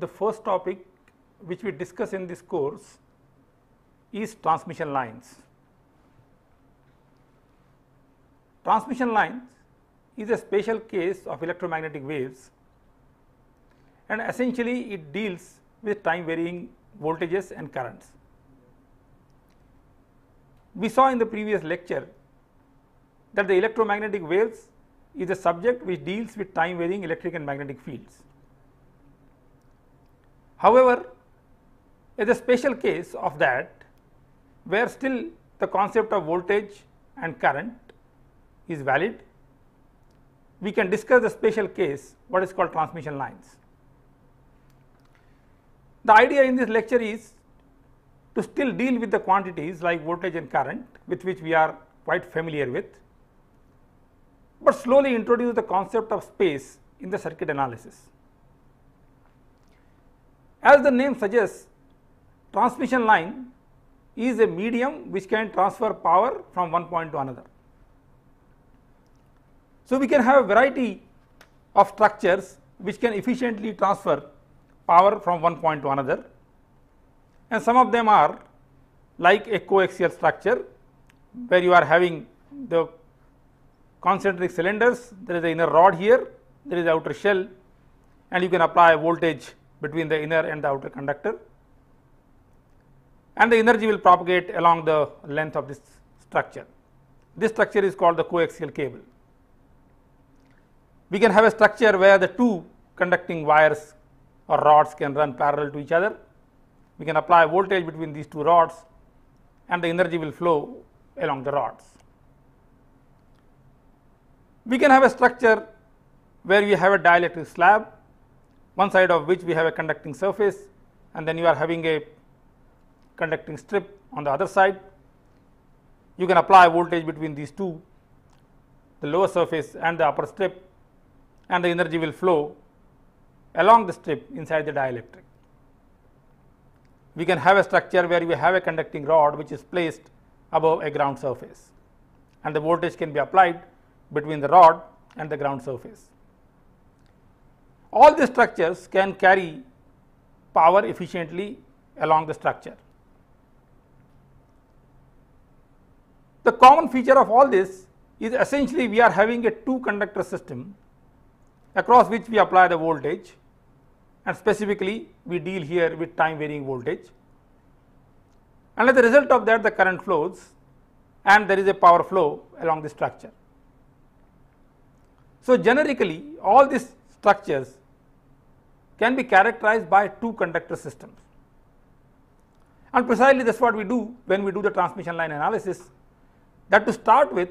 the first topic which we discuss in this course is transmission lines. Transmission lines is a special case of electromagnetic waves and essentially it deals with time varying voltages and currents. We saw in the previous lecture that the electromagnetic waves is a subject which deals with time varying electric and magnetic fields. However, as a special case of that where still the concept of voltage and current is valid. We can discuss the special case what is called transmission lines. The idea in this lecture is to still deal with the quantities like voltage and current with which we are quite familiar with, but slowly introduce the concept of space in the circuit analysis. As the name suggests, transmission line is a medium which can transfer power from one point to another. So, we can have a variety of structures which can efficiently transfer power from one point to another and some of them are like a coaxial structure where you are having the concentric cylinders, there is an inner rod here, there is outer shell and you can apply voltage between the inner and the outer conductor and the energy will propagate along the length of this structure. This structure is called the coaxial cable. We can have a structure where the two conducting wires or rods can run parallel to each other. We can apply voltage between these two rods and the energy will flow along the rods. We can have a structure where we have a dielectric slab one side of which we have a conducting surface and then you are having a conducting strip on the other side. You can apply voltage between these two the lower surface and the upper strip and the energy will flow along the strip inside the dielectric. We can have a structure where we have a conducting rod which is placed above a ground surface and the voltage can be applied between the rod and the ground surface all the structures can carry power efficiently along the structure. The common feature of all this is essentially we are having a two conductor system across which we apply the voltage and specifically we deal here with time varying voltage and as a result of that the current flows and there is a power flow along the structure. So, generically all these structures can be characterized by two conductor systems. And precisely that is what we do when we do the transmission line analysis that to start with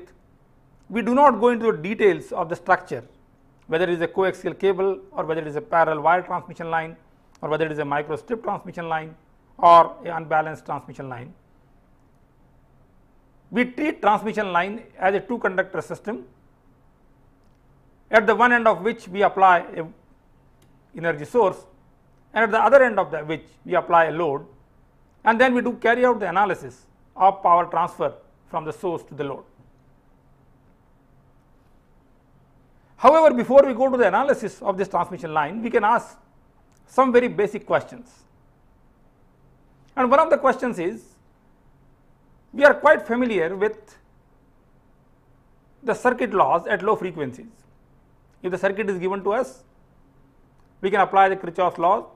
we do not go into the details of the structure whether it is a coaxial cable or whether it is a parallel wire transmission line or whether it is a microstrip transmission line or an unbalanced transmission line. We treat transmission line as a two conductor system at the one end of which we apply a energy source and at the other end of the, which we apply a load and then we do carry out the analysis of power transfer from the source to the load. However, before we go to the analysis of this transmission line, we can ask some very basic questions. And one of the questions is, we are quite familiar with the circuit laws at low frequencies. If the circuit is given to us we can apply the Kirchhoff's law,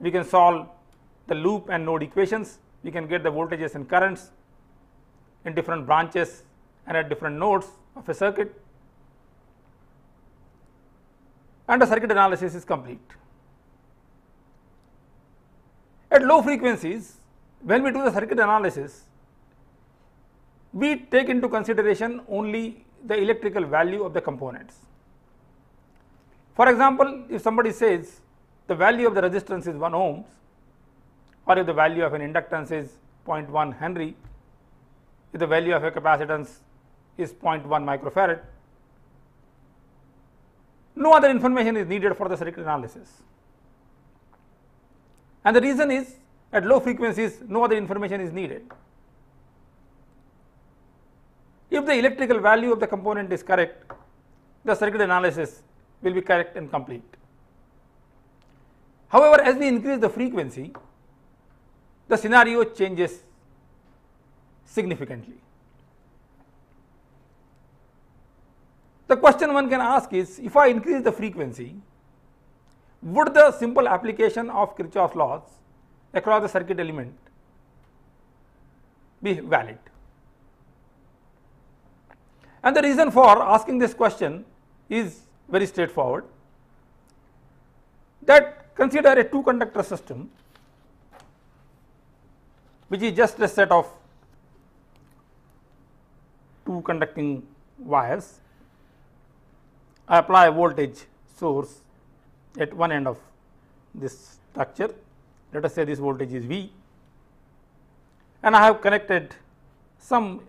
we can solve the loop and node equations, we can get the voltages and currents in different branches and at different nodes of a circuit and the circuit analysis is complete. At low frequencies, when we do the circuit analysis, we take into consideration only the electrical value of the components. For example, if somebody says the value of the resistance is 1 ohms or if the value of an inductance is 0.1 Henry, if the value of a capacitance is 0.1 microfarad, no other information is needed for the circuit analysis. And the reason is at low frequencies no other information is needed. If the electrical value of the component is correct, the circuit analysis will be correct and complete. However, as we increase the frequency, the scenario changes significantly. The question one can ask is if I increase the frequency, would the simple application of Kirchhoff's laws across the circuit element be valid? And the reason for asking this question is very straightforward that consider a two conductor system which is just a set of two conducting wires. I apply a voltage source at one end of this structure, let us say this voltage is V and I have connected some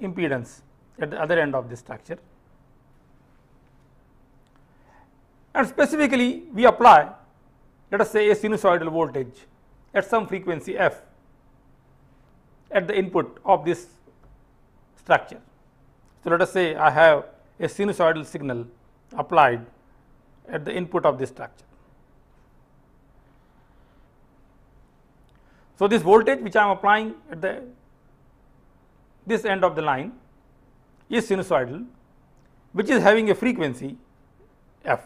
impedance at the other end of this structure and specifically we apply let us say a sinusoidal voltage at some frequency f at the input of this structure. So, let us say I have a sinusoidal signal applied at the input of this structure. So, this voltage which I am applying at the this end of the line is sinusoidal which is having a frequency f.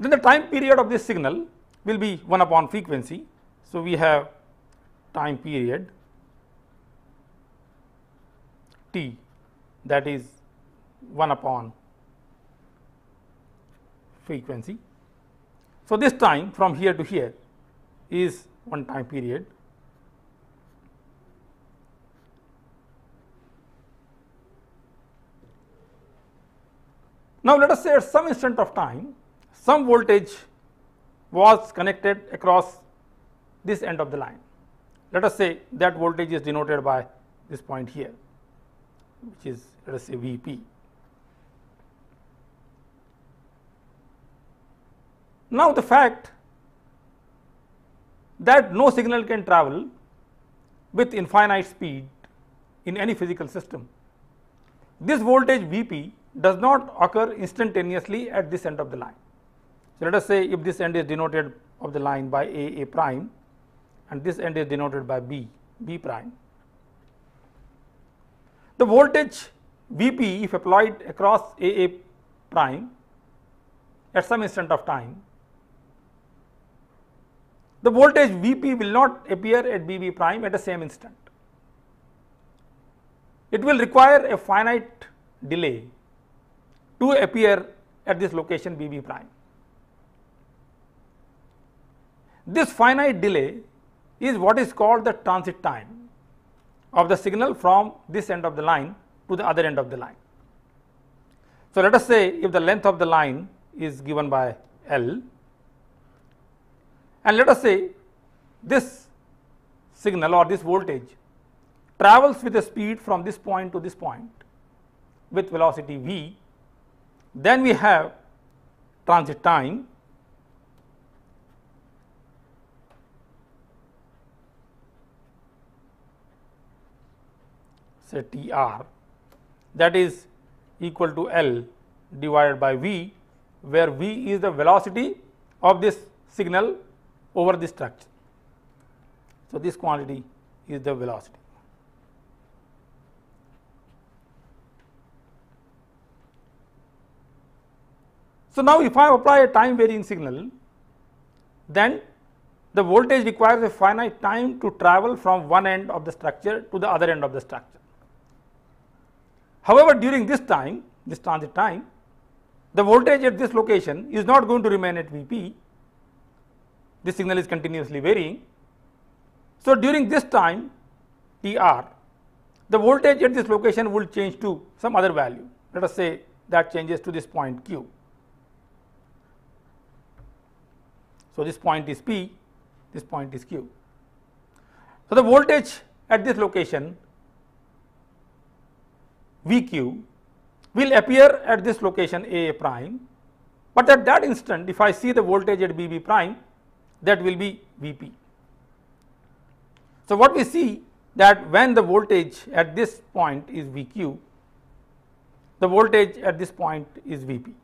Then the time period of this signal will be 1 upon frequency. So, we have time period t that is 1 upon frequency. So, this time from here to here is one time period. Now, let us say at some instant of time some voltage was connected across this end of the line. Let us say that voltage is denoted by this point here, which is let us say V p. Now, the fact that no signal can travel with infinite speed in any physical system. This voltage V p does not occur instantaneously at this end of the line. So, let us say if this end is denoted of the line by A A prime and this end is denoted by B B prime. The voltage V p if applied across A A prime at some instant of time, the voltage V p will not appear at B B prime at the same instant. It will require a finite delay to appear at this location B B prime. This finite delay is what is called the transit time of the signal from this end of the line to the other end of the line. So, let us say if the length of the line is given by L and let us say this signal or this voltage travels with a speed from this point to this point with velocity v, then we have transit time say T r that is equal to L divided by V where V is the velocity of this signal over the structure. So, this quantity is the velocity. So, now if I apply a time varying signal then the voltage requires a finite time to travel from one end of the structure to the other end of the structure. However, during this time, this transit time, the voltage at this location is not going to remain at Vp, this signal is continuously varying. So, during this time Tr, the voltage at this location will change to some other value, let us say that changes to this point q. So, this point is P, this point is Q. So, the voltage at this location VQ will appear at this location A prime, but at that instant if I see the voltage at BB prime that will be VP. So, what we see that when the voltage at this point is VQ, the voltage at this point is VP.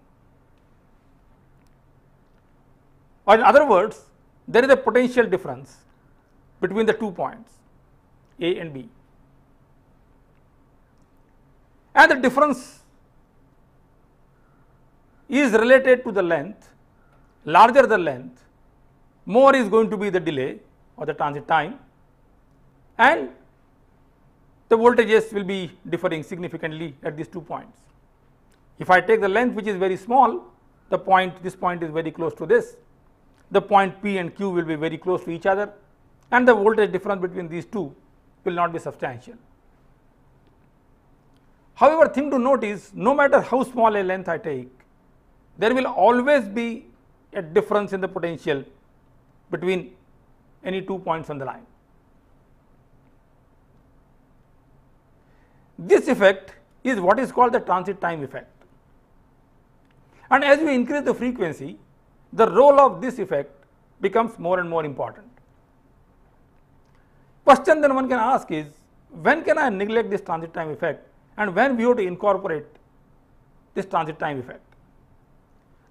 Or in other words, there is a potential difference between the two points A and B and the difference is related to the length, larger the length, more is going to be the delay or the transit time and the voltages will be differing significantly at these two points. If I take the length which is very small, the point this point is very close to this, the point P and Q will be very close to each other and the voltage difference between these two will not be substantial. However, thing to note is no matter how small a length I take, there will always be a difference in the potential between any two points on the line. This effect is what is called the transit time effect. And as we increase the frequency, the role of this effect becomes more and more important. Question then one can ask is, when can I neglect this transit time effect and when we have to incorporate this transit time effect.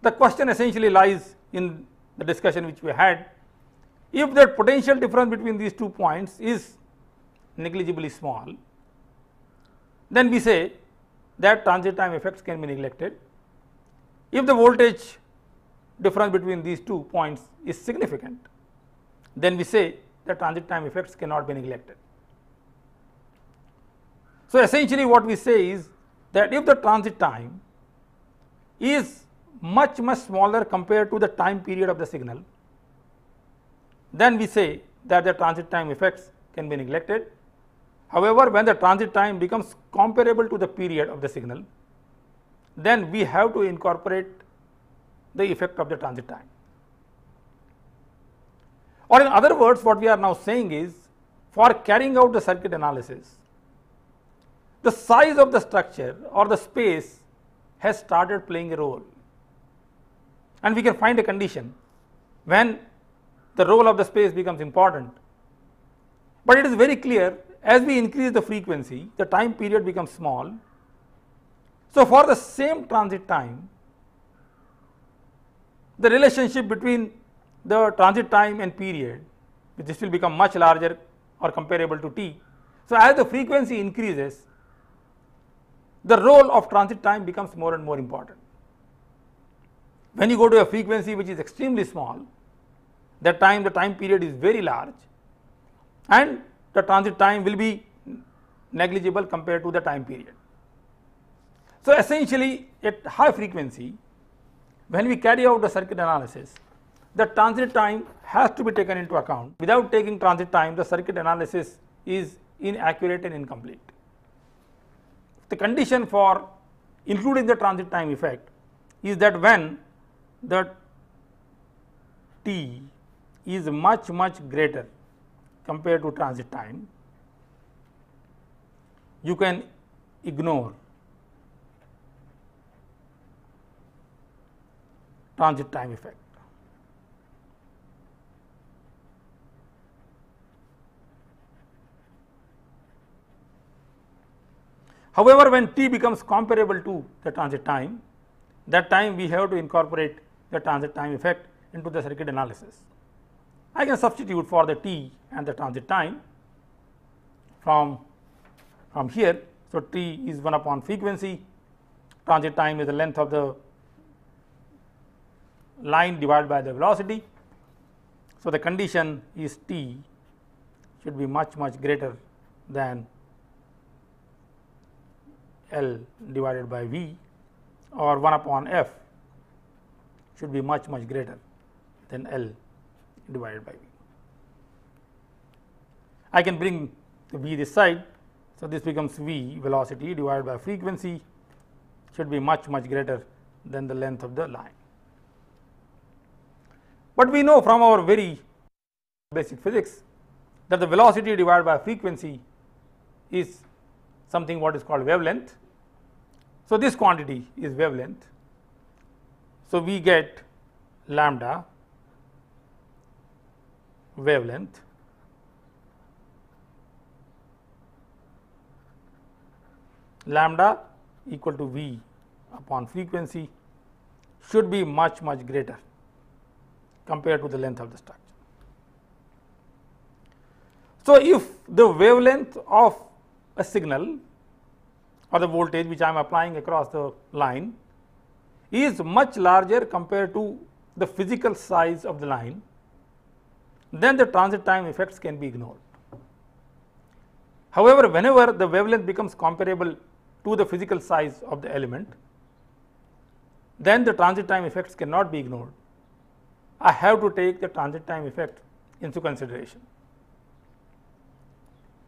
The question essentially lies in the discussion which we had if that potential difference between these two points is negligibly small then we say that transit time effects can be neglected. If the voltage difference between these two points is significant then we say that transit time effects cannot be neglected. So, essentially what we say is that if the transit time is much much smaller compared to the time period of the signal, then we say that the transit time effects can be neglected. However, when the transit time becomes comparable to the period of the signal, then we have to incorporate the effect of the transit time. Or in other words, what we are now saying is for carrying out the circuit analysis, the size of the structure or the space has started playing a role and we can find a condition when the role of the space becomes important. But it is very clear as we increase the frequency the time period becomes small. So, for the same transit time the relationship between the transit time and period this will become much larger or comparable to t. So, as the frequency increases the role of transit time becomes more and more important. When you go to a frequency which is extremely small, that time the time period is very large and the transit time will be negligible compared to the time period. So, essentially at high frequency when we carry out the circuit analysis the transit time has to be taken into account without taking transit time the circuit analysis is inaccurate and incomplete the condition for including the transit time effect is that when the t is much much greater compared to transit time you can ignore transit time effect However, when t becomes comparable to the transit time, that time we have to incorporate the transit time effect into the circuit analysis. I can substitute for the t and the transit time from, from here. So, t is 1 upon frequency, transit time is the length of the line divided by the velocity. So, the condition is t should be much much greater than L divided by V or 1 upon F should be much much greater than L divided by V. I can bring the V this side. So, this becomes V velocity divided by frequency should be much much greater than the length of the line. But we know from our very basic physics that the velocity divided by frequency is something what is called wavelength so, this quantity is wavelength. So, we get lambda wavelength lambda equal to v upon frequency should be much much greater compared to the length of the structure. So, if the wavelength of a signal or the voltage which I am applying across the line is much larger compared to the physical size of the line, then the transit time effects can be ignored. However, whenever the wavelength becomes comparable to the physical size of the element, then the transit time effects cannot be ignored. I have to take the transit time effect into consideration.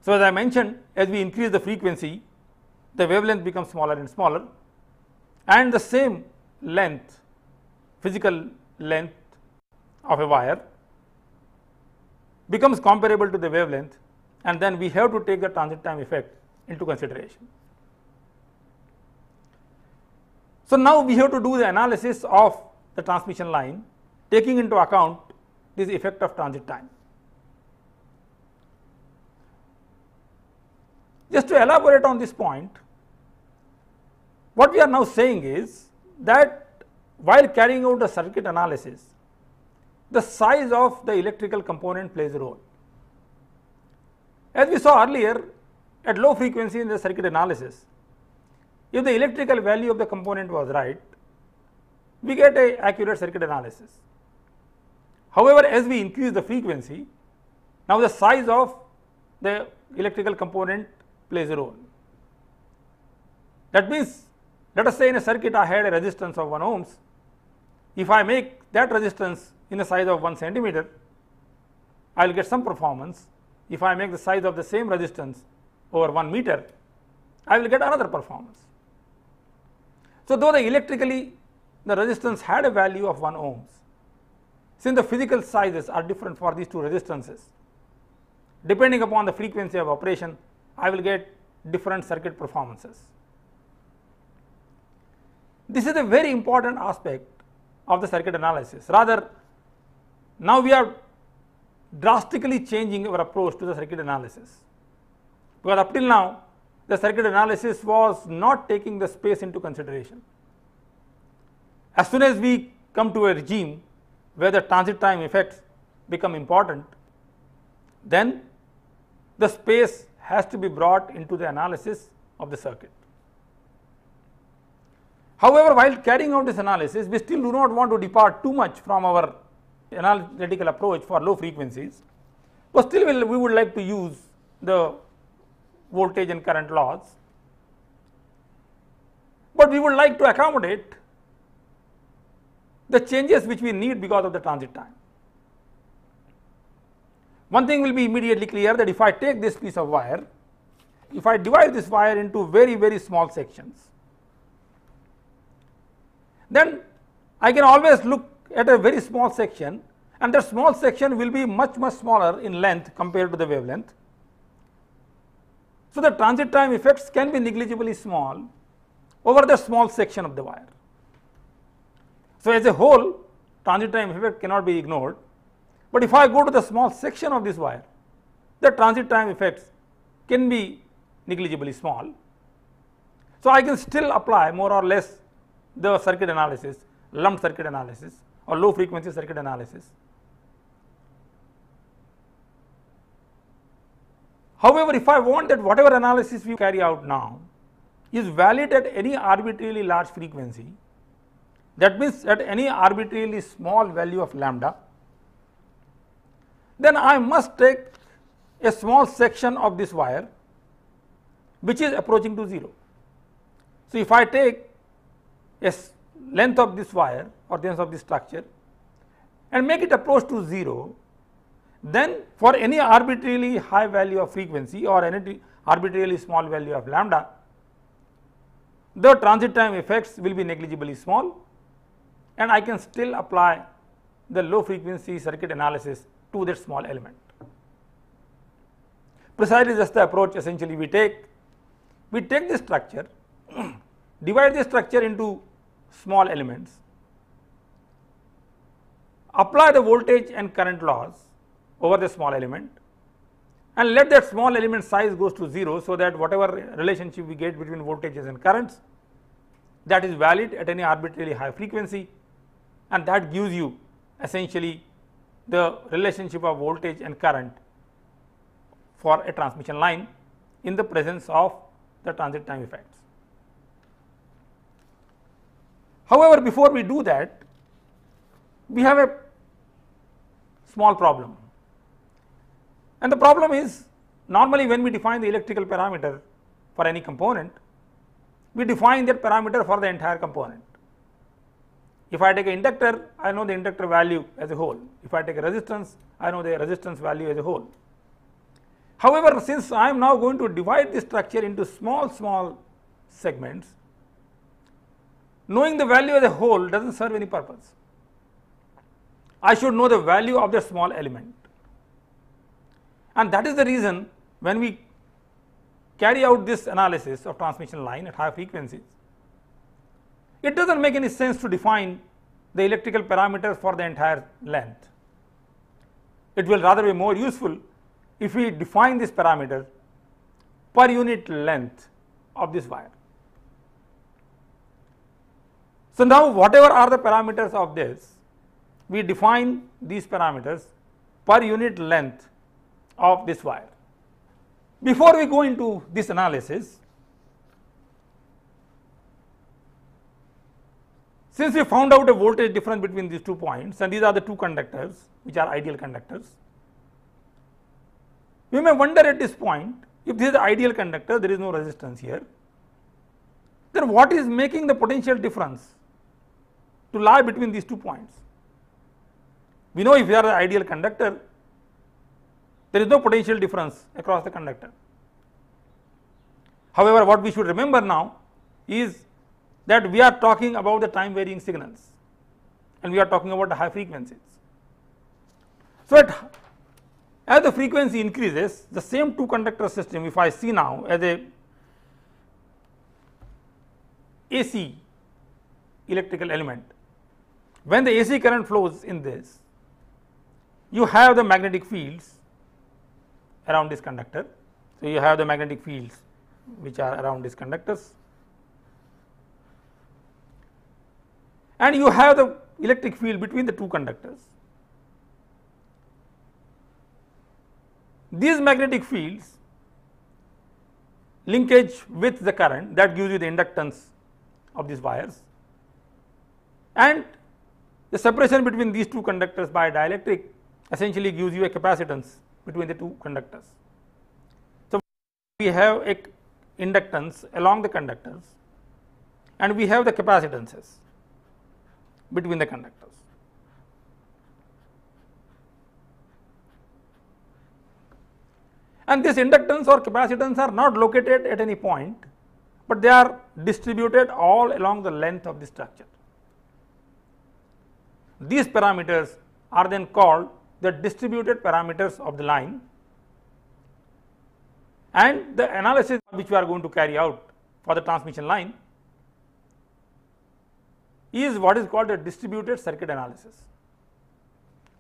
So, as I mentioned, as we increase the frequency, the wavelength becomes smaller and smaller and the same length physical length of a wire becomes comparable to the wavelength and then we have to take the transit time effect into consideration. So, now we have to do the analysis of the transmission line taking into account this effect of transit time. Just to elaborate on this point, what we are now saying is that while carrying out a circuit analysis, the size of the electrical component plays a role. As we saw earlier, at low frequency in the circuit analysis, if the electrical value of the component was right, we get a accurate circuit analysis. However, as we increase the frequency, now the size of the electrical component plays a role. That means let us say in a circuit I had a resistance of 1 ohms. If I make that resistance in the size of 1 centimeter, I will get some performance. If I make the size of the same resistance over 1 meter, I will get another performance. So, though the electrically the resistance had a value of 1 ohms, since the physical sizes are different for these two resistances, depending upon the frequency of operation, I will get different circuit performances. This is a very important aspect of the circuit analysis. Rather, now we are drastically changing our approach to the circuit analysis. Because up till now, the circuit analysis was not taking the space into consideration. As soon as we come to a regime where the transit time effects become important, then the space has to be brought into the analysis of the circuit. However, while carrying out this analysis, we still do not want to depart too much from our analytical approach for low frequencies. But still we'll, we would like to use the voltage and current laws, but we would like to accommodate the changes which we need because of the transit time. One thing will be immediately clear that if I take this piece of wire, if I divide this wire into very very small sections, then I can always look at a very small section and that small section will be much much smaller in length compared to the wavelength. So, the transit time effects can be negligibly small over the small section of the wire. So, as a whole transit time effect cannot be ignored, but if I go to the small section of this wire the transit time effects can be negligibly small. So, I can still apply more or less the circuit analysis, lumped circuit analysis or low frequency circuit analysis. However, if I want that whatever analysis we carry out now is valid at any arbitrarily large frequency, that means at any arbitrarily small value of lambda, then I must take a small section of this wire which is approaching to 0. So, if I take yes length of this wire or length of this structure and make it approach to 0 then for any arbitrarily high value of frequency or any arbitrarily small value of lambda the transit time effects will be negligibly small and I can still apply the low frequency circuit analysis to that small element. Precisely just the approach essentially we take. We take this structure divide the structure into small elements, apply the voltage and current laws over the small element and let that small element size goes to 0 so that whatever relationship we get between voltages and currents that is valid at any arbitrarily high frequency and that gives you essentially the relationship of voltage and current for a transmission line in the presence of the transit time effects. However, before we do that, we have a small problem. And the problem is normally when we define the electrical parameter for any component, we define that parameter for the entire component. If I take an inductor, I know the inductor value as a whole. If I take a resistance, I know the resistance value as a whole. However, since I am now going to divide this structure into small, small segments, knowing the value as a whole does not serve any purpose. I should know the value of the small element. And that is the reason when we carry out this analysis of transmission line at high frequencies, it does not make any sense to define the electrical parameters for the entire length. It will rather be more useful if we define this parameter per unit length of this wire. So, now whatever are the parameters of this, we define these parameters per unit length of this wire. Before we go into this analysis, since we found out a voltage difference between these two points and these are the two conductors which are ideal conductors, we may wonder at this point if this is the ideal conductor there is no resistance here, then what is making the potential difference to lie between these two points. We know if you are the ideal conductor, there is no potential difference across the conductor. However, what we should remember now is that we are talking about the time varying signals and we are talking about the high frequencies. So, at, as the frequency increases, the same two conductor system, if I see now as a AC electrical element, when the AC current flows in this you have the magnetic fields around this conductor. So, you have the magnetic fields which are around these conductors and you have the electric field between the two conductors. These magnetic fields linkage with the current that gives you the inductance of these wires and the separation between these two conductors by dielectric essentially gives you a capacitance between the two conductors. So, we have a inductance along the conductors and we have the capacitances between the conductors. And this inductance or capacitance are not located at any point, but they are distributed all along the length of the structure. These parameters are then called the distributed parameters of the line and the analysis which we are going to carry out for the transmission line is what is called a distributed circuit analysis.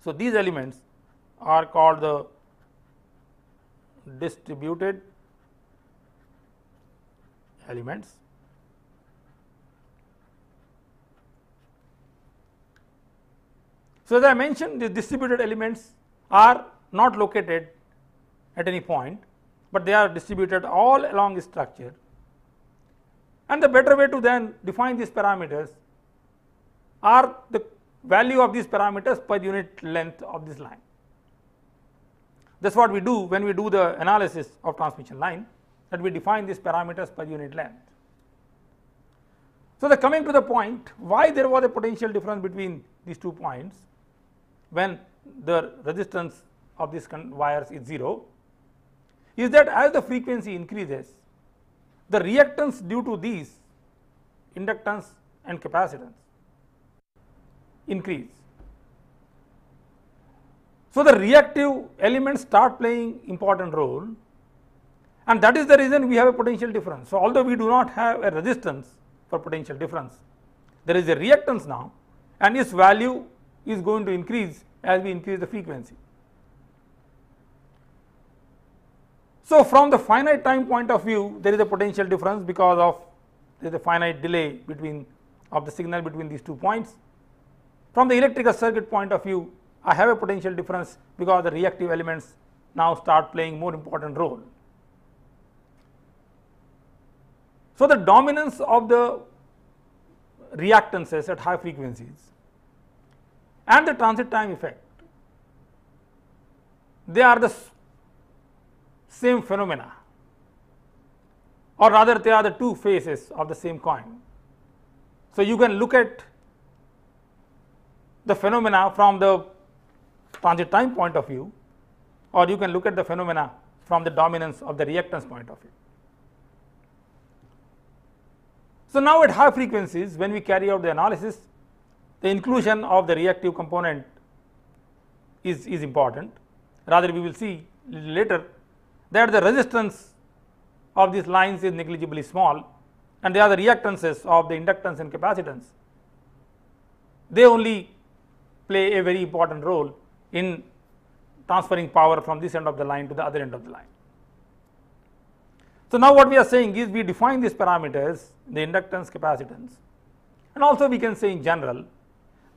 So, these elements are called the distributed elements So, as I mentioned the distributed elements are not located at any point, but they are distributed all along the structure and the better way to then define these parameters are the value of these parameters per unit length of this line. That is what we do when we do the analysis of transmission line that we define these parameters per unit length. So, the coming to the point why there was a potential difference between these two points when the resistance of these wires is 0 is that as the frequency increases the reactance due to these inductance and capacitance increase. So, the reactive elements start playing important role and that is the reason we have a potential difference. So, although we do not have a resistance for potential difference, there is a reactance now and its value is going to increase as we increase the frequency. So, from the finite time point of view there is a potential difference because of there is a finite delay between of the signal between these two points. From the electrical circuit point of view I have a potential difference because the reactive elements now start playing more important role. So, the dominance of the reactances at high frequencies and the transit time effect. They are the same phenomena or rather they are the two faces of the same coin. So, you can look at the phenomena from the transit time point of view or you can look at the phenomena from the dominance of the reactance point of view. So, now at high frequencies when we carry out the analysis the inclusion of the reactive component is, is important rather we will see later that the resistance of these lines is negligibly small and they are the reactances of the inductance and capacitance. They only play a very important role in transferring power from this end of the line to the other end of the line. So, now what we are saying is we define these parameters the inductance capacitance and also we can say in general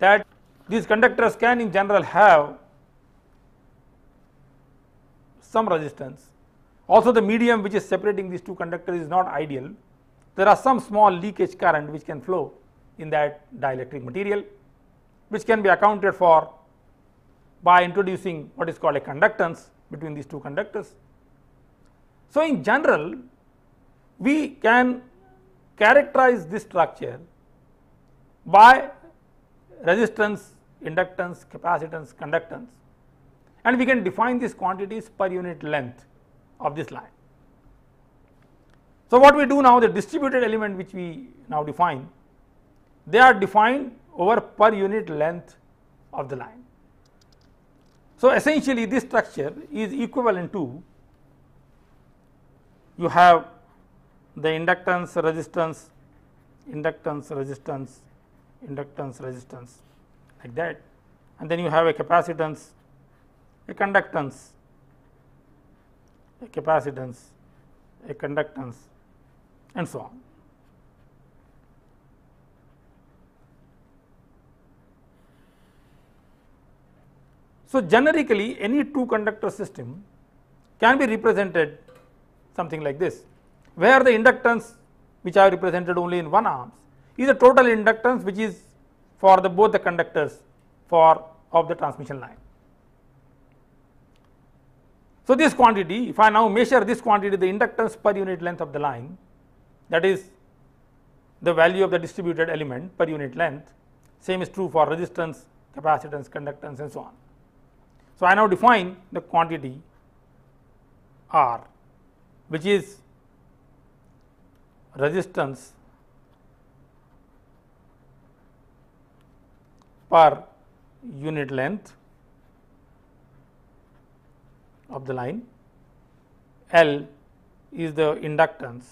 that these conductors can in general have some resistance. Also the medium which is separating these two conductors is not ideal. There are some small leakage current which can flow in that dielectric material which can be accounted for by introducing what is called a conductance between these two conductors. So, in general we can characterize this structure by resistance, inductance, capacitance, conductance and we can define these quantities per unit length of this line. So, what we do now the distributed element which we now define, they are defined over per unit length of the line. So, essentially this structure is equivalent to you have the inductance, resistance, inductance, resistance, inductance resistance like that and then you have a capacitance a conductance a capacitance a conductance and so on. So, generically any two conductor system can be represented something like this, where the inductance which I have represented only in one arms is the total inductance which is for the both the conductors for of the transmission line. So, this quantity if I now measure this quantity the inductance per unit length of the line that is the value of the distributed element per unit length same is true for resistance, capacitance, conductance and so on. So, I now define the quantity R which is resistance per unit length of the line, L is the inductance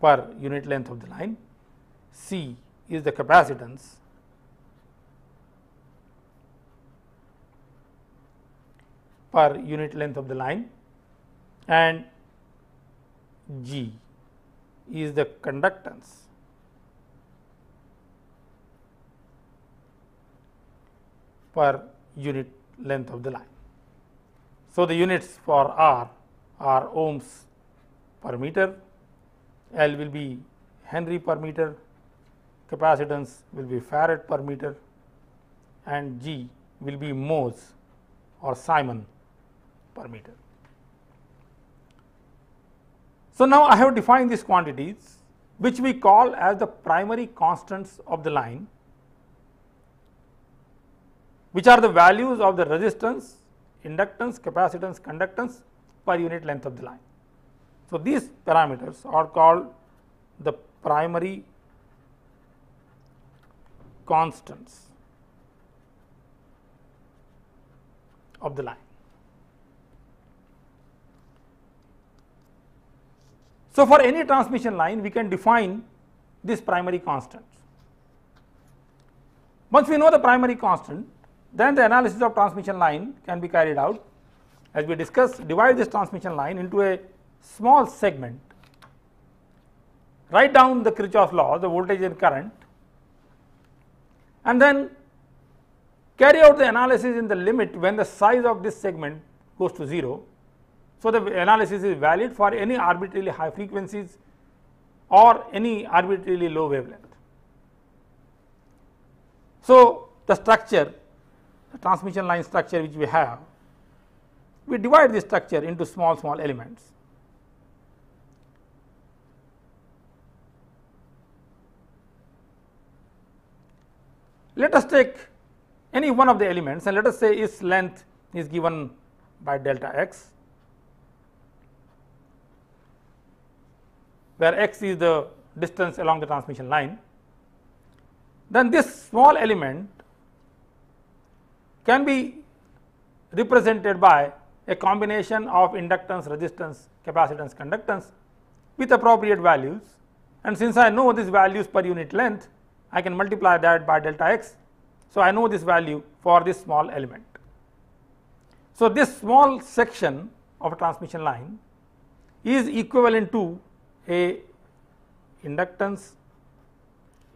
per unit length of the line, C is the capacitance per unit length of the line and G is the conductance. per unit length of the line. So, the units for R are ohms per meter, L will be Henry per meter, capacitance will be farad per meter and G will be Mohs or Simon per meter. So, now I have defined these quantities which we call as the primary constants of the line which are the values of the resistance, inductance, capacitance, conductance per unit length of the line. So, these parameters are called the primary constants of the line. So, for any transmission line we can define this primary constant. Once we know the primary constant then the analysis of transmission line can be carried out as we discussed divide this transmission line into a small segment write down the Kirchhoff law the voltage and current and then carry out the analysis in the limit when the size of this segment goes to 0 so, the analysis is valid for any arbitrarily high frequencies or any arbitrarily low wavelength. So, the structure the transmission line structure which we have we divide this structure into small small elements. Let us take any one of the elements and let us say its length is given by delta x where x is the distance along the transmission line, then this small element can be represented by a combination of inductance, resistance, capacitance, conductance with appropriate values and since I know these values per unit length, I can multiply that by delta x. So, I know this value for this small element. So, this small section of a transmission line is equivalent to a inductance,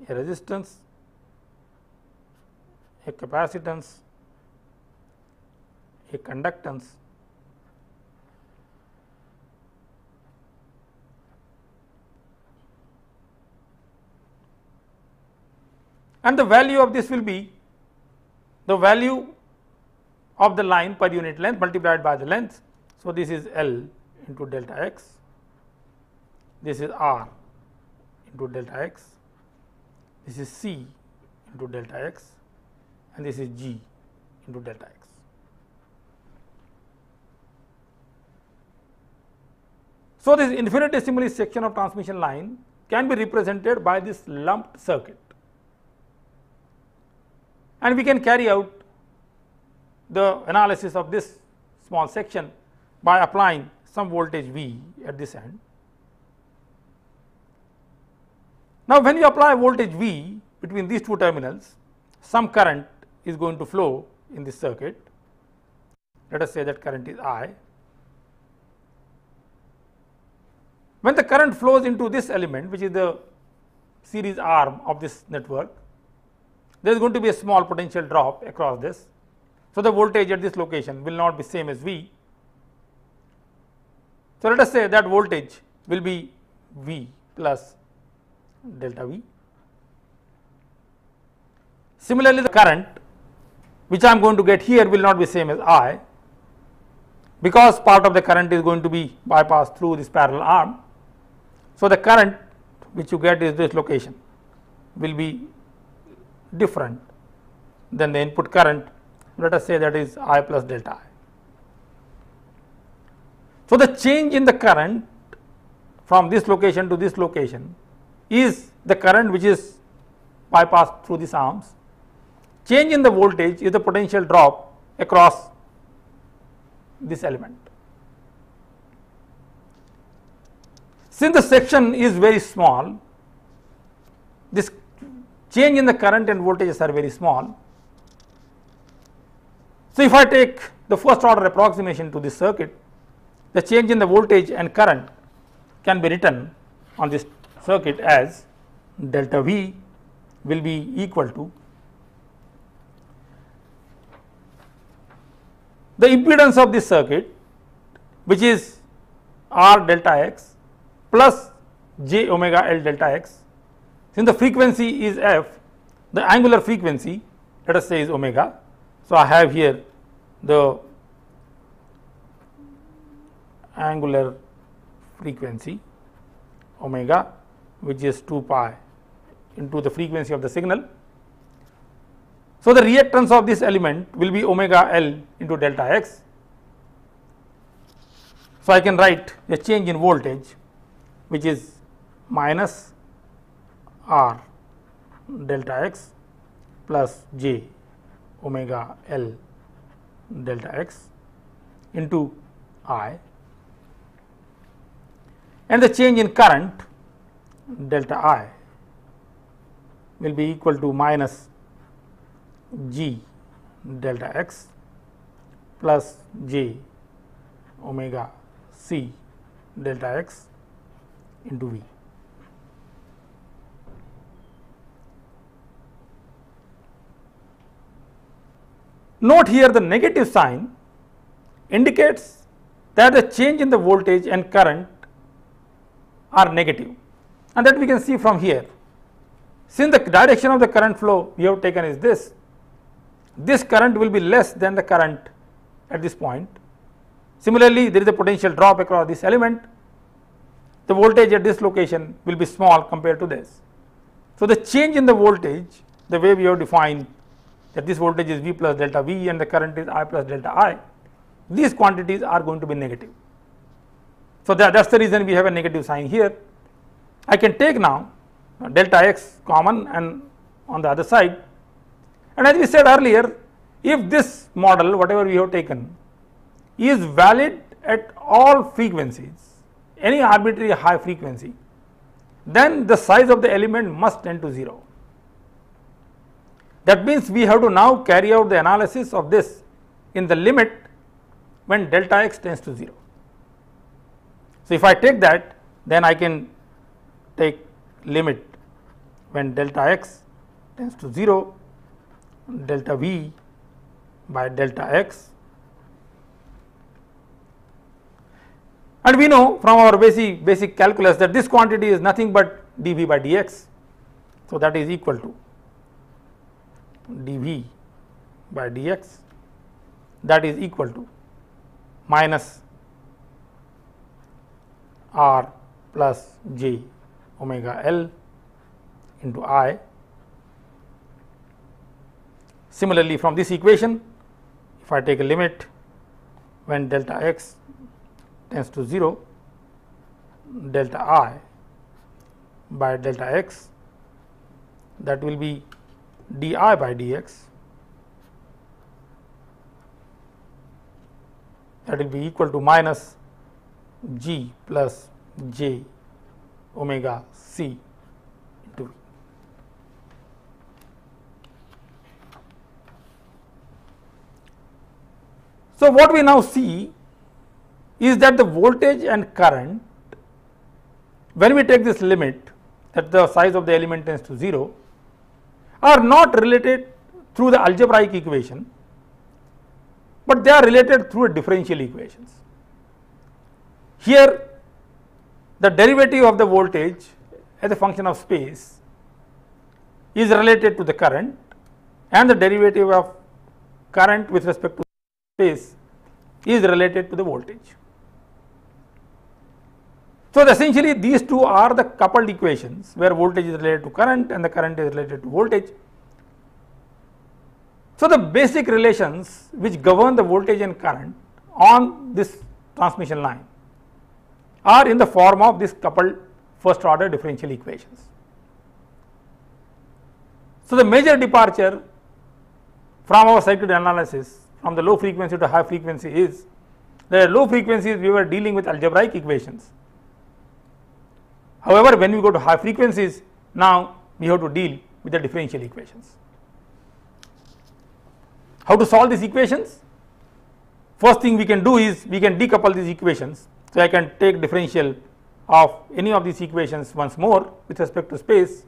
a resistance, a capacitance, a conductance and the value of this will be the value of the line per unit length multiplied by the length. So, this is L into delta x this is r into delta x, this is c into delta x and this is g into delta x. So, this infinitesimally section of transmission line can be represented by this lumped circuit and we can carry out the analysis of this small section by applying some voltage V at this end Now, when you apply voltage V between these two terminals, some current is going to flow in this circuit. Let us say that current is I. When the current flows into this element, which is the series arm of this network, there is going to be a small potential drop across this. So, the voltage at this location will not be same as V. So, let us say that voltage will be V plus delta V. Similarly, the current which I am going to get here will not be same as I because part of the current is going to be bypassed through this parallel arm. So, the current which you get is this location will be different than the input current let us say that is I plus delta I. So, the change in the current from this location to this location is the current which is bypassed through these arms. Change in the voltage is the potential drop across this element. Since the section is very small, this change in the current and voltages are very small. So, if I take the first order approximation to this circuit, the change in the voltage and current can be written on this circuit as delta V will be equal to the impedance of this circuit which is R delta x plus j omega L delta x. Since the frequency is f, the angular frequency let us say is omega. So, I have here the angular frequency omega which is 2 pi into the frequency of the signal. So, the reactance of this element will be omega L into delta x. So, I can write the change in voltage which is minus R delta x plus j omega L delta x into I and the change in current delta i will be equal to minus g delta x plus j omega c delta x into v. Note here the negative sign indicates that the change in the voltage and current are negative and that we can see from here. Since the direction of the current flow we have taken is this, this current will be less than the current at this point. Similarly, there is a potential drop across this element, the voltage at this location will be small compared to this. So, the change in the voltage the way we have defined that this voltage is V plus delta V and the current is I plus delta I, these quantities are going to be negative. So, that is the reason we have a negative sign here I can take now uh, delta x common and on the other side and as we said earlier if this model whatever we have taken is valid at all frequencies any arbitrary high frequency then the size of the element must tend to 0. That means we have to now carry out the analysis of this in the limit when delta x tends to 0. So, if I take that then I can take limit when delta x tends to 0 delta v by delta x. And we know from our basic, basic calculus that this quantity is nothing but dv by dx. So, that is equal to dv by dx that is equal to minus r plus j omega L into I. Similarly, from this equation, if I take a limit when delta x tends to 0, delta I by delta x that will be d i by d x that will be equal to minus g plus j omega c into v. So, what we now see is that the voltage and current when we take this limit that the size of the element tends to 0 are not related through the algebraic equation, but they are related through differential equations. Here the derivative of the voltage as a function of space is related to the current and the derivative of current with respect to space is related to the voltage. So, essentially these two are the coupled equations where voltage is related to current and the current is related to voltage. So, the basic relations which govern the voltage and current on this transmission line are in the form of this coupled first order differential equations. So, the major departure from our circuit analysis from the low frequency to high frequency is the low frequencies we were dealing with algebraic equations. However, when we go to high frequencies now we have to deal with the differential equations. How to solve these equations? First thing we can do is we can decouple these equations so, I can take differential of any of these equations once more with respect to space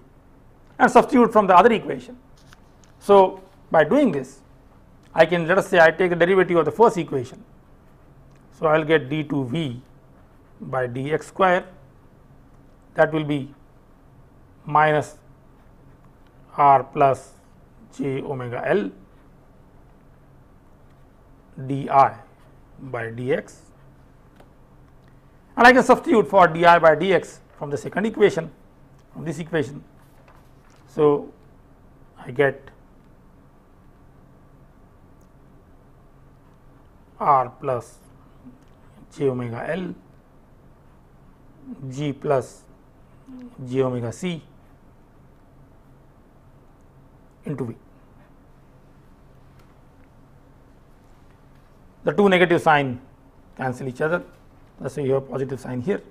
and substitute from the other equation. So, by doing this I can let us say I take the derivative of the first equation. So, I will get d 2 v by d x square that will be minus r plus j omega di by d x and I can substitute for d i by d x from the second equation from this equation. So, I get r plus j omega l g plus j omega c into v. The two negative sign cancel each other let us say you have positive sign here.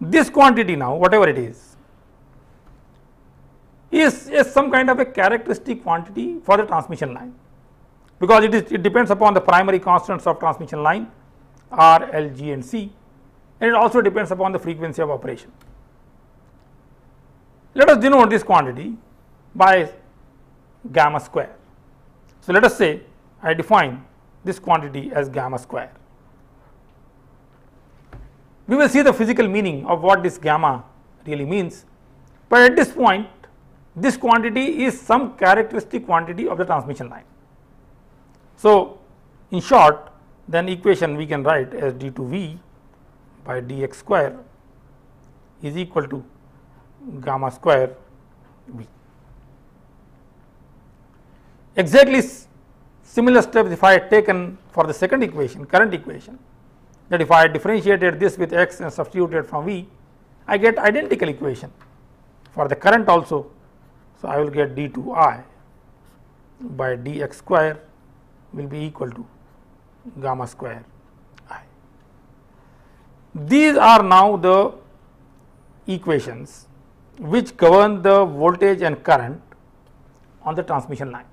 This quantity now whatever it is is, is some kind of a characteristic quantity for the transmission line because it, is, it depends upon the primary constants of transmission line R, L, G and C and it also depends upon the frequency of operation. Let us denote this quantity by gamma square. So, let us say I define this quantity as gamma square we will see the physical meaning of what this gamma really means, but at this point this quantity is some characteristic quantity of the transmission line. So, in short then equation we can write as d to v by dx square is equal to gamma square v. Exactly similar steps if I had taken for the second equation current equation that if I differentiated this with x and substituted from v, I get identical equation for the current also. So, I will get d 2 i by d x square will be equal to gamma square i. These are now the equations which govern the voltage and current on the transmission line.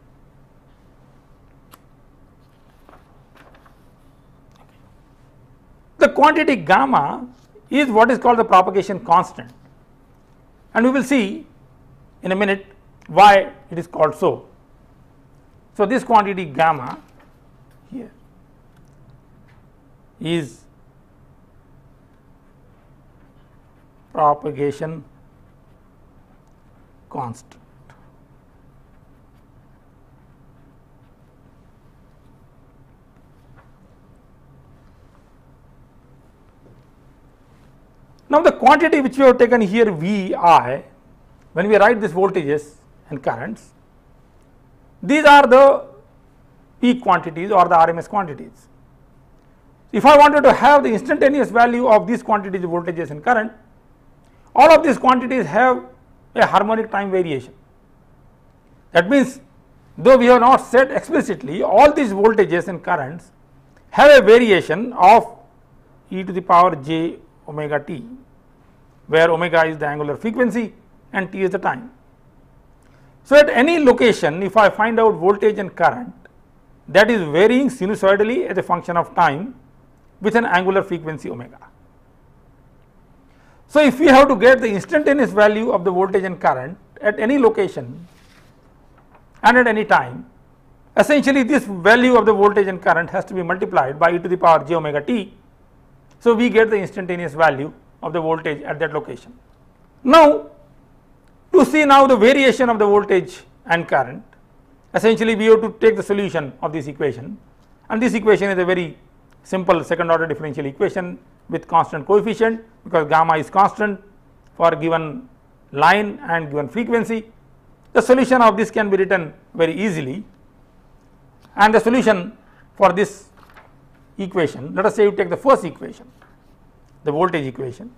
The quantity gamma is what is called the propagation constant and we will see in a minute why it is called so. So, this quantity gamma here is propagation constant. Now the quantity which we have taken here V i when we write these voltages and currents these are the peak quantities or the RMS quantities. If I wanted to have the instantaneous value of these quantities voltages and current all of these quantities have a harmonic time variation. That means though we have not said explicitly all these voltages and currents have a variation of e to the power j omega t where omega is the angular frequency and t is the time. So, at any location if I find out voltage and current that is varying sinusoidally as a function of time with an angular frequency omega. So, if we have to get the instantaneous value of the voltage and current at any location and at any time essentially this value of the voltage and current has to be multiplied by e to the power j omega t so, we get the instantaneous value of the voltage at that location. Now, to see now the variation of the voltage and current essentially we have to take the solution of this equation and this equation is a very simple second order differential equation with constant coefficient because gamma is constant for given line and given frequency. The solution of this can be written very easily and the solution for this equation, let us say you take the first equation, the voltage equation.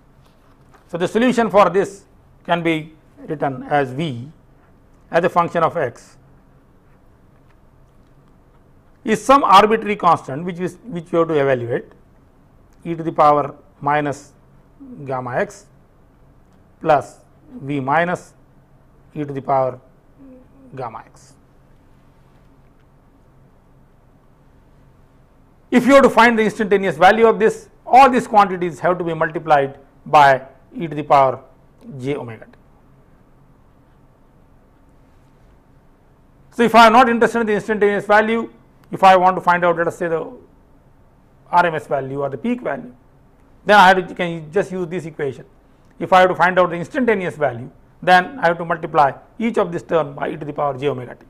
So, the solution for this can be written as V as a function of x is some arbitrary constant which is which you have to evaluate e to the power minus gamma x plus V minus e to the power gamma x. If you have to find the instantaneous value of this, all these quantities have to be multiplied by e to the power j omega t. So, if I am not interested in the instantaneous value, if I want to find out let us say the RMS value or the peak value, then I to, can just use this equation. If I have to find out the instantaneous value, then I have to multiply each of this term by e to the power j omega t.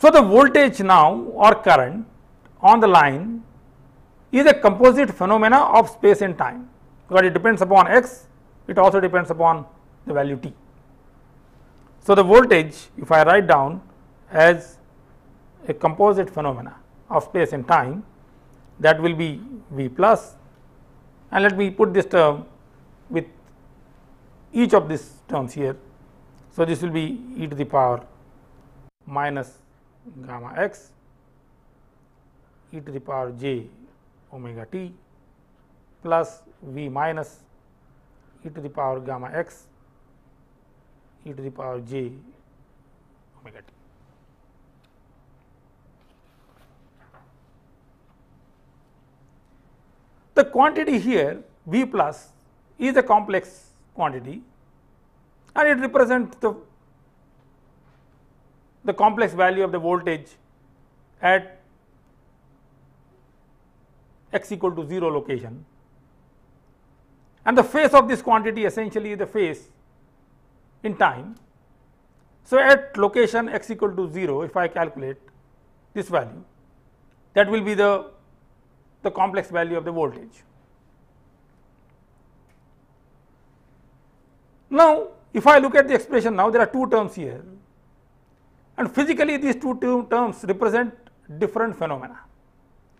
So, the voltage now or current on the line is a composite phenomena of space and time because it depends upon x, it also depends upon the value t. So, the voltage if I write down as a composite phenomena of space and time that will be V plus and let me put this term with each of these terms here. So, this will be e to the power minus gamma x e to the power j omega t plus v minus e to the power gamma x e to the power j omega t. The quantity here v plus is a complex quantity and it represents the the complex value of the voltage at x equal to 0 location and the phase of this quantity essentially is the phase in time. So, at location x equal to 0 if I calculate this value that will be the, the complex value of the voltage. Now, if I look at the expression now there are two terms here and physically these two terms represent different phenomena.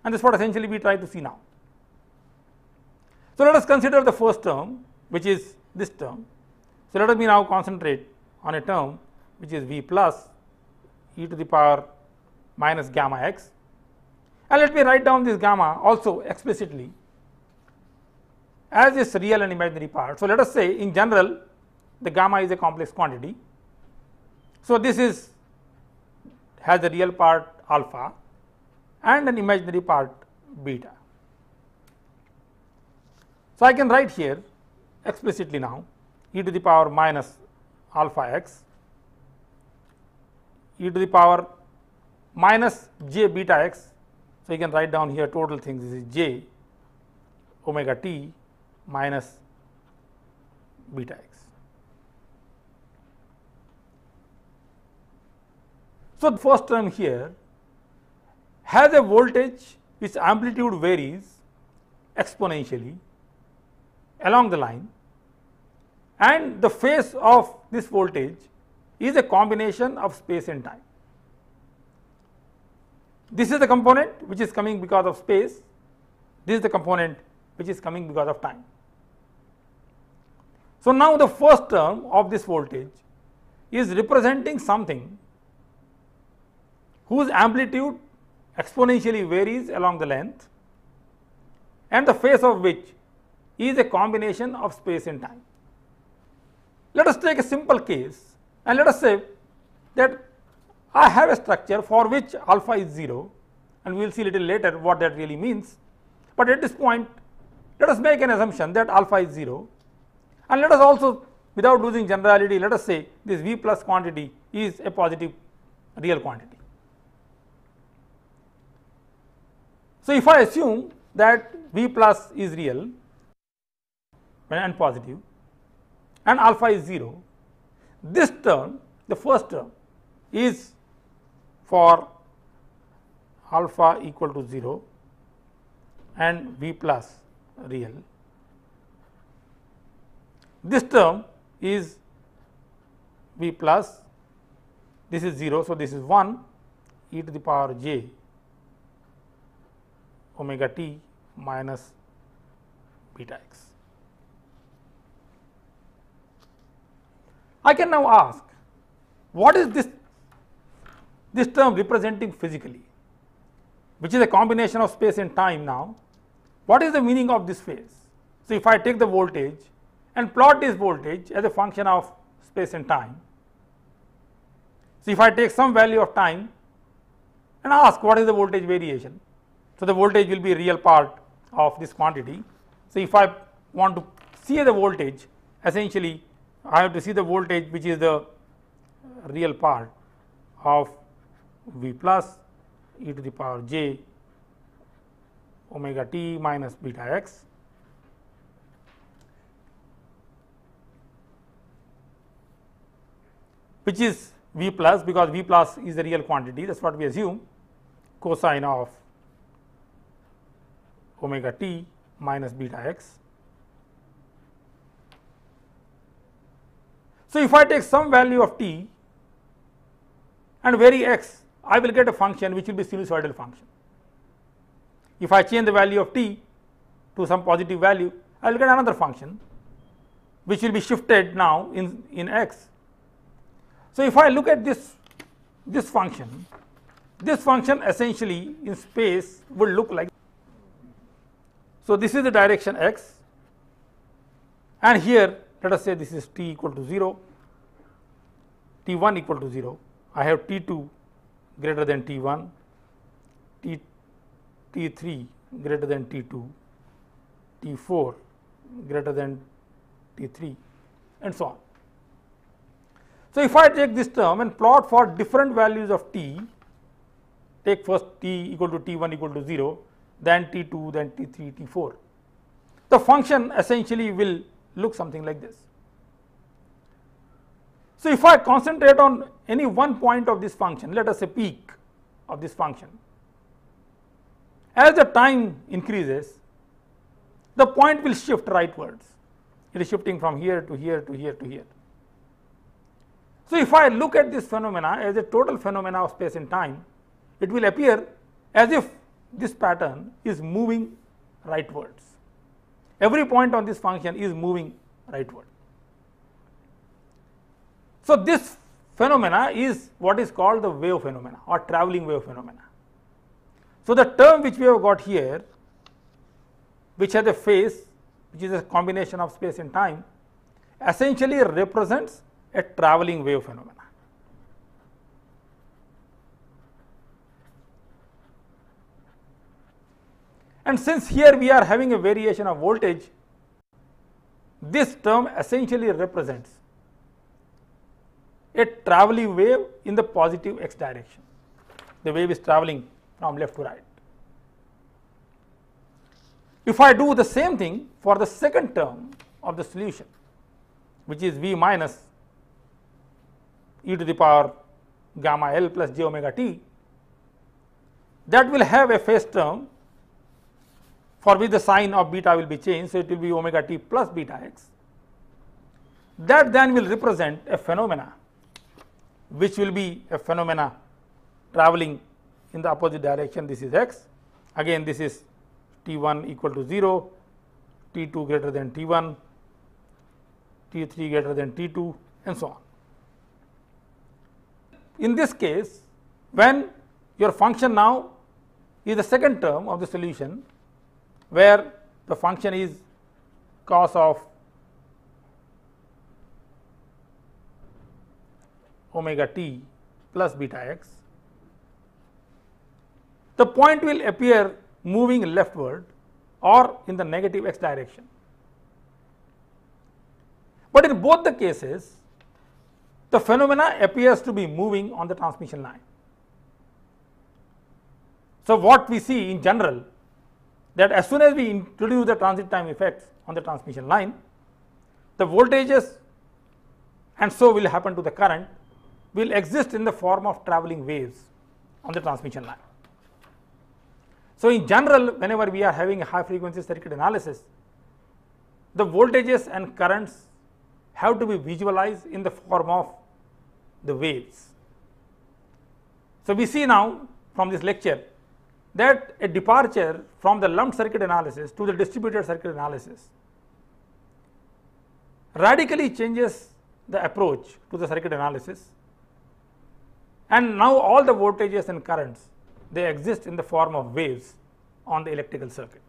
And that's what essentially we try to see now. So let us consider the first term which is this term. So let me now concentrate on a term which is V plus e to the power minus gamma x and let me write down this gamma also explicitly as its real and imaginary part. So let us say in general the gamma is a complex quantity. So this is has a real part alpha and an imaginary part beta. So, I can write here explicitly now e to the power minus alpha x e to the power minus j beta x. So, you can write down here total things this is j omega t minus beta x. So, the first term here has a voltage which amplitude varies exponentially along the line and the phase of this voltage is a combination of space and time. This is the component which is coming because of space, this is the component which is coming because of time. So, now the first term of this voltage is representing something whose amplitude exponentially varies along the length and the phase of which is a combination of space and time. Let us take a simple case and let us say that I have a structure for which alpha is 0 and we will see little later what that really means. But at this point let us make an assumption that alpha is 0 and let us also without losing generality let us say this v plus quantity is a positive real quantity. So, if I assume that V plus is real and positive and alpha is 0, this term the first term is for alpha equal to 0 and V plus real. This term is V plus this is 0. So, this is 1 e to the power j omega t minus beta x. I can now ask what is this this term representing physically which is a combination of space and time now what is the meaning of this phase so if i take the voltage and plot this voltage as a function of space and time so if i take some value of time and ask what is the voltage variation so, the voltage will be real part of this quantity. So, if I want to see the voltage essentially I have to see the voltage which is the real part of V plus e to the power j omega t minus beta x which is V plus because V plus is the real quantity that is what we assume cosine of omega t minus beta x. So, if I take some value of t and vary x, I will get a function which will be sinusoidal function. If I change the value of t to some positive value, I will get another function which will be shifted now in, in x. So, if I look at this, this function, this function essentially in space would look like so, this is the direction x and here let us say this is t equal to 0, t 1 equal to 0, I have t 2 greater than t 1, t, t 3 greater than t 2, t 4 greater than t 3 and so on. So, if I take this term and plot for different values of t, take first t equal to t 1 equal to 0, then T2, then T3, T4. The function essentially will look something like this. So, if I concentrate on any one point of this function, let us say peak of this function, as the time increases, the point will shift rightwards. It is shifting from here to here to here to here. So, if I look at this phenomena as a total phenomena of space and time, it will appear as if this pattern is moving rightwards. Every point on this function is moving rightward. So, this phenomena is what is called the wave phenomena or traveling wave phenomena. So, the term which we have got here which has a phase which is a combination of space and time essentially represents a traveling wave phenomenon. And since here we are having a variation of voltage, this term essentially represents a traveling wave in the positive x direction. The wave is traveling from left to right. If I do the same thing for the second term of the solution, which is V minus e to the power gamma L plus j omega t, that will have a phase term for which the sign of beta will be changed. So, it will be omega t plus beta x. That then will represent a phenomena which will be a phenomena traveling in the opposite direction. This is x, again this is t1 equal to 0, t2 greater than t1, t3 greater than t2 and so on. In this case, when your function now is the second term of the solution, where the function is cos of omega t plus beta x. The point will appear moving leftward or in the negative x direction. But in both the cases, the phenomena appears to be moving on the transmission line. So, what we see in general that as soon as we introduce the transit time effects on the transmission line, the voltages and so will happen to the current will exist in the form of traveling waves on the transmission line. So, in general whenever we are having a high frequency circuit analysis, the voltages and currents have to be visualized in the form of the waves. So, we see now from this lecture that a departure from the lumped circuit analysis to the distributed circuit analysis radically changes the approach to the circuit analysis and now all the voltages and currents they exist in the form of waves on the electrical circuit.